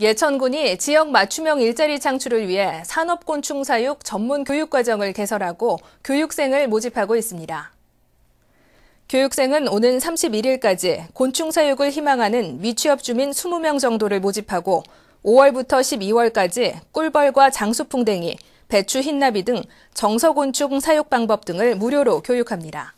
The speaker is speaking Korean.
예천군이 지역 맞춤형 일자리 창출을 위해 산업곤충 사육 전문 교육과정을 개설하고 교육생을 모집하고 있습니다. 교육생은 오는 31일까지 곤충 사육을 희망하는 미취업 주민 20명 정도를 모집하고 5월부터 12월까지 꿀벌과 장수풍뎅이, 배추 흰나비 등 정서곤충 사육 방법 등을 무료로 교육합니다.